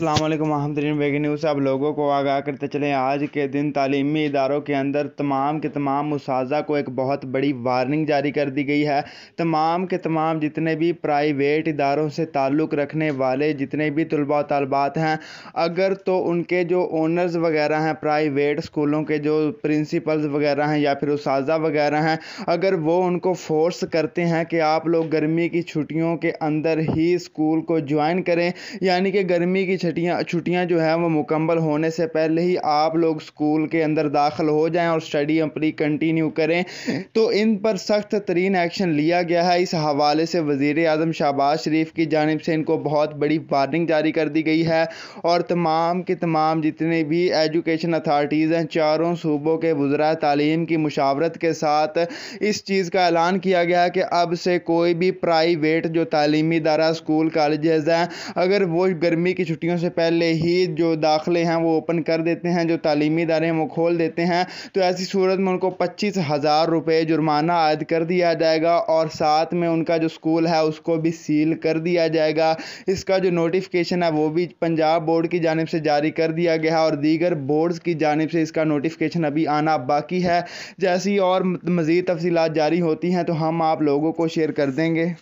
अल्लाम आहमदरीन वेगी न्यूज़ आप लोगों को आगाह करते चले आज के दिन तालीमी इदारों के अंदर तमाम के तमाम उसाजा को एक बहुत बड़ी वार्निंग जारी कर दी गई है तमाम के तमाम जितने भी प्राइवेट इदारों से ताल्लुक़ रखने वाले जितने भी तलबा तलबात हैं अगर तो उनके जो ओनर्स वगैरह हैं प्राइवेट स्कूलों के जो प्रिंसिपल्स वगैरह हैं या फिर उसाजा वगैरह हैं अगर वो उनको फोर्स करते हैं कि आप लोग गर्मी की छुट्टियों के अंदर ही स्कूल को ज्वाइन करें यानी कि गर्मी की छटियाँ छुट्टियाँ जो हैं वो मुकम्मल होने से पहले ही आप लोग स्कूल के अंदर दाखिल हो जाएं और स्टडी अपनी कंटिन्यू करें तो इन पर सख्त तरीन एक्शन लिया गया है इस हवाले से वज़ी अजम शहबाज शरीफ की जानब से इनको बहुत बड़ी वार्निंग जारी कर दी गई है और तमाम के तमाम जितने भी एजुकेशन अथार्टीज़ हैं चारों सूबों के वज्रा तालीम की मुशावरत के साथ इस चीज़ का ऐलान किया गया है कि अब से कोई भी प्राइवेट जो तलीमी इदारा स्कूल कॉलेज हैं अगर वो गर्मी की छुट्टियों भर्तियों से पहले ही जो दाखिले हैं वो ओपन कर देते हैं जो तालीमी इदारे हैं वो खोल देते हैं तो ऐसी सूरत में उनको पच्चीस हज़ार रुपये जुर्माना आयद कर दिया जाएगा और साथ में उनका जो स्कूल है उसको भी सील कर दिया जाएगा इसका जो नोटिफिकेशन है वो भी पंजाब बोर्ड की जानब से जारी कर दिया गया है और दीगर बोर्ड्स की जानब से इसका नोटिफिकेशन अभी आना बाकी है जैसी और मज़ीद तफसीत जारी होती हैं तो हम आप लोगों को शेयर कर देंगे